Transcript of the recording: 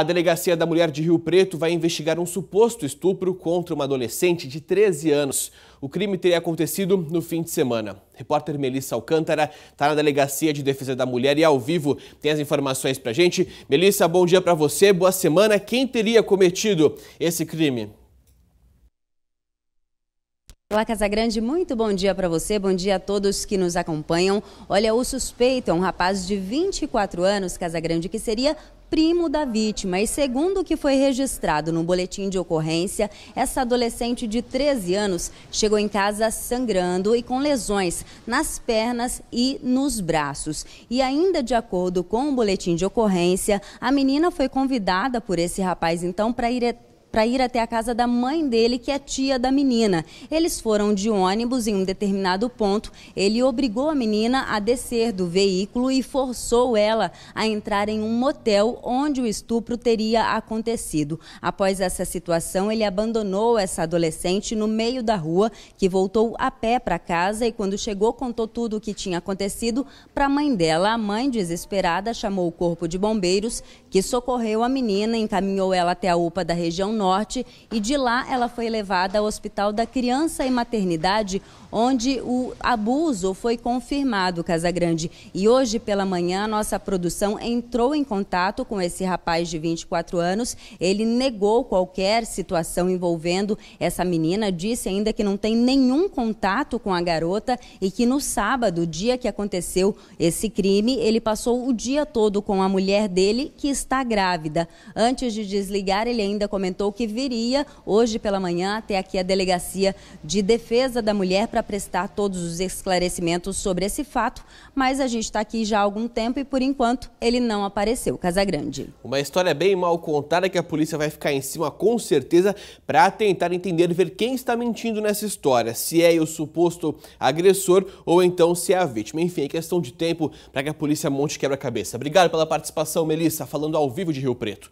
A Delegacia da Mulher de Rio Preto vai investigar um suposto estupro contra uma adolescente de 13 anos. O crime teria acontecido no fim de semana. Repórter Melissa Alcântara está na Delegacia de Defesa da Mulher e ao vivo tem as informações para gente. Melissa, bom dia para você, boa semana. Quem teria cometido esse crime? Olá, Casa Grande. muito bom dia para você, bom dia a todos que nos acompanham. Olha, o suspeito é um rapaz de 24 anos, Casa Grande, que seria primo da vítima. E segundo o que foi registrado no boletim de ocorrência, essa adolescente de 13 anos chegou em casa sangrando e com lesões nas pernas e nos braços. E ainda de acordo com o boletim de ocorrência, a menina foi convidada por esse rapaz então para ir para ir até a casa da mãe dele, que é tia da menina. Eles foram de ônibus em um determinado ponto. Ele obrigou a menina a descer do veículo e forçou ela a entrar em um motel onde o estupro teria acontecido. Após essa situação, ele abandonou essa adolescente no meio da rua, que voltou a pé para casa e quando chegou contou tudo o que tinha acontecido para a mãe dela. A mãe, desesperada, chamou o corpo de bombeiros, que socorreu a menina, encaminhou ela até a UPA da região Norte e de lá ela foi levada ao Hospital da Criança e Maternidade, onde o abuso foi confirmado, Casagrande. E hoje pela manhã, nossa produção entrou em contato com esse rapaz de 24 anos. Ele negou qualquer situação envolvendo essa menina, disse ainda que não tem nenhum contato com a garota e que no sábado, dia que aconteceu esse crime, ele passou o dia todo com a mulher dele, que está grávida. Antes de desligar, ele ainda comentou anunciou que viria hoje pela manhã até aqui a Delegacia de Defesa da Mulher para prestar todos os esclarecimentos sobre esse fato, mas a gente está aqui já há algum tempo e por enquanto ele não apareceu. Casagrande. Uma história bem mal contada que a polícia vai ficar em cima com certeza para tentar entender ver quem está mentindo nessa história, se é o suposto agressor ou então se é a vítima. Enfim, é questão de tempo para que a polícia monte quebra-cabeça. Obrigado pela participação, Melissa, falando ao vivo de Rio Preto.